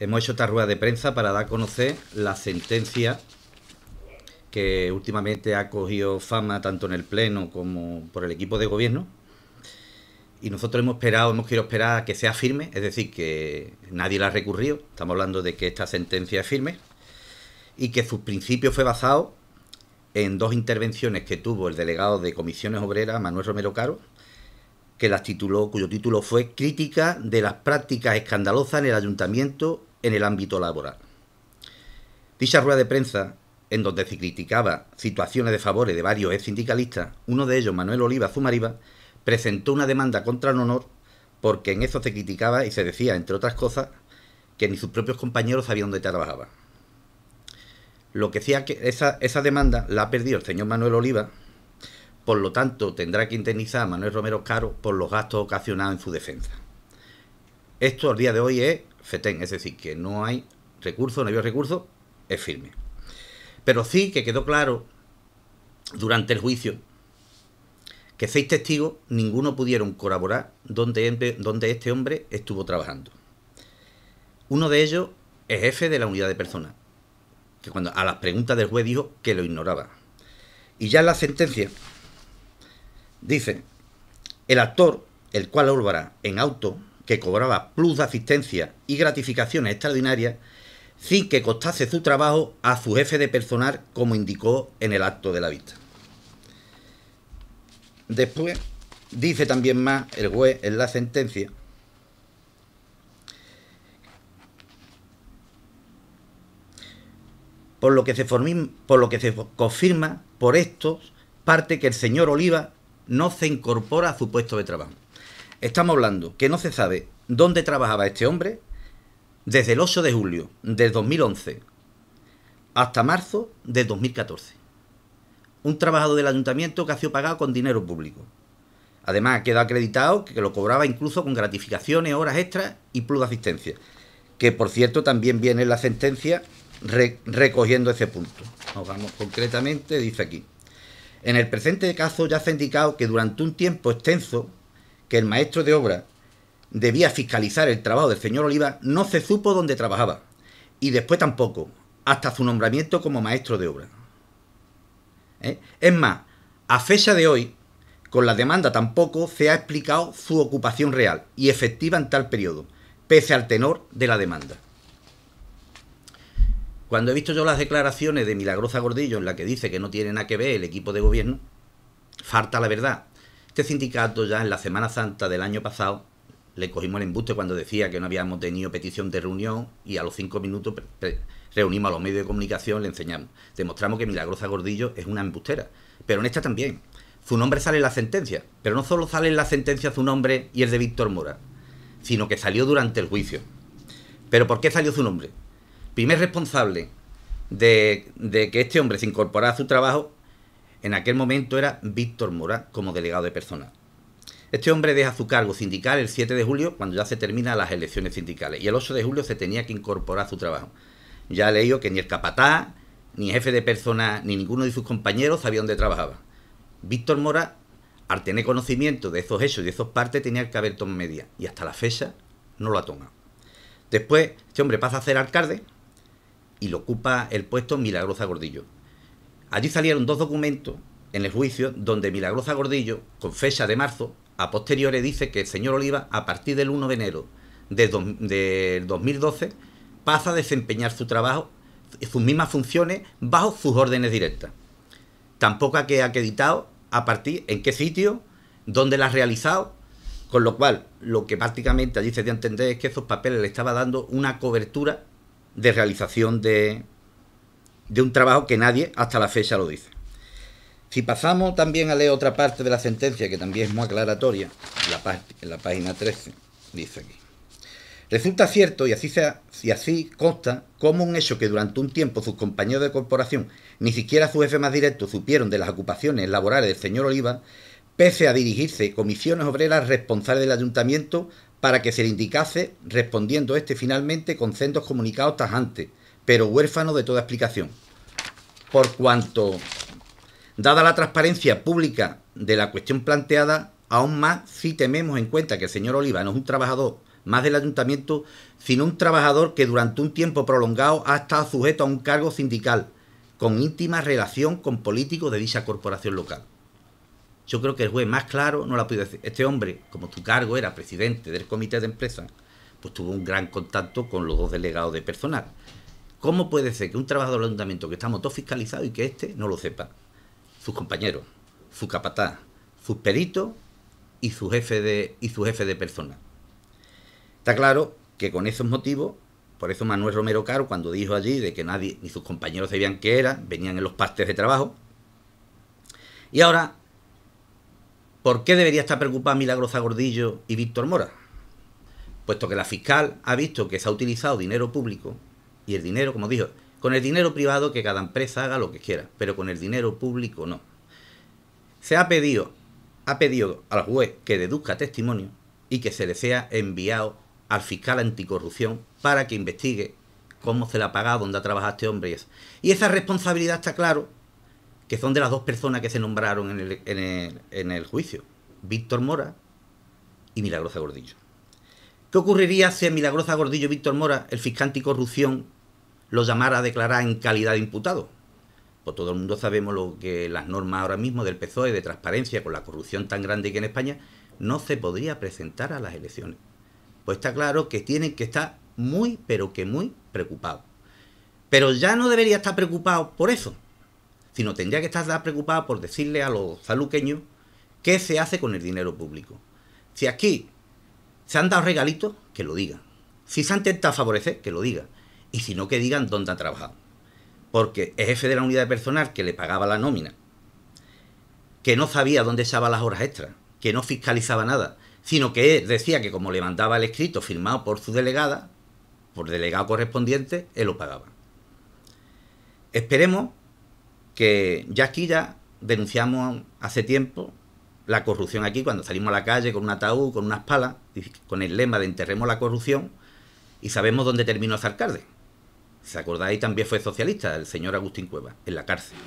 hemos hecho esta rueda de prensa para dar a conocer la sentencia que últimamente ha cogido fama tanto en el Pleno como por el equipo de gobierno. Y nosotros hemos esperado, hemos querido esperar a que sea firme, es decir, que nadie la ha recurrido. Estamos hablando de que esta sentencia es firme y que su principio fue basado en dos intervenciones que tuvo el delegado de Comisiones Obreras, Manuel Romero Caro, que las tituló, cuyo título fue Crítica de las prácticas escandalosas en el Ayuntamiento en el ámbito laboral. Dicha rueda de prensa, en donde se criticaba situaciones de favores de varios ex sindicalistas, uno de ellos, Manuel Oliva Zumariba, presentó una demanda contra el honor porque en eso se criticaba y se decía, entre otras cosas, que ni sus propios compañeros sabían dónde trabajaba. Lo que decía que esa, esa demanda la ha perdido el señor Manuel Oliva, por lo tanto tendrá que indemnizar a Manuel Romero Caro por los gastos ocasionados en su defensa. Esto al día de hoy es FETEN, es decir, que no hay recurso, no había recurso, es firme. Pero sí que quedó claro durante el juicio que seis testigos, ninguno pudieron corroborar donde, este hombre estuvo trabajando. Uno de ellos es jefe de la unidad de personas, que cuando a las preguntas del juez dijo que lo ignoraba. Y ya en la sentencia dice, el actor, el cual Olvara en auto, que cobraba plus de asistencia y gratificaciones extraordinarias, sin que costase su trabajo a su jefe de personal, como indicó en el acto de la vista. Después, dice también más el juez en la sentencia, por lo que se, por lo que se confirma por esto parte que el señor Oliva no se incorpora a su puesto de trabajo. Estamos hablando que no se sabe dónde trabajaba este hombre desde el 8 de julio de 2011 hasta marzo de 2014. Un trabajador del ayuntamiento que ha sido pagado con dinero público. Además, queda acreditado que lo cobraba incluso con gratificaciones, horas extras y plus de asistencia. Que por cierto también viene en la sentencia recogiendo ese punto. Nos vamos concretamente, dice aquí. En el presente caso ya se ha indicado que durante un tiempo extenso que el maestro de obra debía fiscalizar el trabajo del señor Oliva, no se supo dónde trabajaba, y después tampoco, hasta su nombramiento como maestro de obra. ¿Eh? Es más, a fecha de hoy, con la demanda tampoco se ha explicado su ocupación real y efectiva en tal periodo, pese al tenor de la demanda. Cuando he visto yo las declaraciones de Milagrosa Gordillo en la que dice que no tiene nada que ver el equipo de gobierno, falta la verdad. Este sindicato ya en la Semana Santa del año pasado le cogimos el embuste cuando decía que no habíamos tenido petición de reunión y a los cinco minutos reunimos a los medios de comunicación, le enseñamos. Demostramos que Milagrosa Gordillo es una embustera, pero en esta también. Su nombre sale en la sentencia, pero no solo sale en la sentencia su nombre y el de Víctor Mora, sino que salió durante el juicio. ¿Pero por qué salió su nombre? Primer responsable de, de que este hombre se incorporara a su trabajo en aquel momento era Víctor Mora como delegado de personal. Este hombre deja su cargo sindical el 7 de julio, cuando ya se terminan las elecciones sindicales, y el 8 de julio se tenía que incorporar a su trabajo. Ya he leído que ni el capatá, ni el jefe de personal, ni ninguno de sus compañeros sabía dónde trabajaba. Víctor Mora, al tener conocimiento de esos hechos y de esos partes, tenía que haber tomado media, y hasta la fecha no lo ha Después, este hombre pasa a ser alcalde y lo ocupa el puesto Milagrosa Gordillo, Allí salieron dos documentos en el juicio donde Milagrosa Gordillo, con fecha de marzo, a posteriores dice que el señor Oliva, a partir del 1 de enero del 2012, pasa a desempeñar su trabajo, sus mismas funciones, bajo sus órdenes directas. Tampoco ha que acreditado a partir, en qué sitio, dónde las ha realizado, con lo cual, lo que prácticamente allí se dio a entender es que esos papeles le estaba dando una cobertura de realización de, de un trabajo que nadie hasta la fecha lo dice. Si pasamos también a leer otra parte de la sentencia, que también es muy aclaratoria, en la, en la página 13, dice aquí. Resulta cierto, y así, sea, y así consta, como un hecho que durante un tiempo sus compañeros de corporación, ni siquiera su jefe más directo, supieron de las ocupaciones laborales del señor Oliva, pese a dirigirse comisiones obreras responsables del ayuntamiento para que se le indicase, respondiendo este finalmente con sendos comunicados tajantes, pero huérfano de toda explicación, por cuanto, dada la transparencia pública de la cuestión planteada, aún más si tememos en cuenta que el señor Oliva no es un trabajador más del ayuntamiento, sino un trabajador que durante un tiempo prolongado ha estado sujeto a un cargo sindical, con íntima relación con políticos de dicha corporación local. Yo creo que el juez más claro no la podido decir. Este hombre, como su cargo era presidente del comité de empresa, pues tuvo un gran contacto con los dos delegados de personal. ¿Cómo puede ser que un trabajador del ayuntamiento que está fiscalizado y que éste no lo sepa? Sus compañeros, su capataz, sus peritos y su jefe de, y su jefe de personal. Está claro que con esos motivos, por eso Manuel Romero Caro, cuando dijo allí de que nadie ni sus compañeros sabían qué era, venían en los partes de trabajo. Y ahora, ¿por qué debería estar preocupada Milagrosa Gordillo y Víctor Mora? Puesto que la fiscal ha visto que se ha utilizado dinero público y el dinero, como dijo, con el dinero privado que cada empresa haga lo que quiera, pero con el dinero público no. Se ha pedido, ha pedido al juez que deduzca testimonio y que se le sea enviado al fiscal anticorrupción para que investigue cómo se le ha pagado, dónde ha trabajado este hombre y Y esa responsabilidad está claro que son de las dos personas que se nombraron en el, en el juicio, Víctor Mora y Milagrosa Gordillo. ¿Qué ocurriría si a Milagrosa Gordillo y Víctor Mora, el fiscal anticorrupción, lo llamara a declarar en calidad de imputado. Pues todo el mundo sabemos lo que las normas ahora mismo del PSOE de transparencia con la corrupción tan grande que en España no se podría presentar a las elecciones. Pues está claro que tienen que estar muy, pero que muy preocupados. Pero ya no debería estar preocupado por eso, sino tendría que estar preocupado por decirle a los saluqueños qué se hace con el dinero público. Si aquí se han dado regalitos, que lo digan. Si se han intentado favorecer, que lo digan y si no que digan dónde ha trabajado. Porque es jefe de la unidad de personal que le pagaba la nómina, que no sabía dónde estaban las horas extras, que no fiscalizaba nada, sino que decía que como le mandaba el escrito firmado por su delegada, por delegado correspondiente, él lo pagaba. Esperemos que ya aquí ya denunciamos hace tiempo la corrupción aquí, cuando salimos a la calle con un ataúd, con unas palas, con el lema de enterremos la corrupción, y sabemos dónde terminó ese alcalde. ¿Se acordáis? También fue socialista, el señor Agustín Cueva, en la cárcel.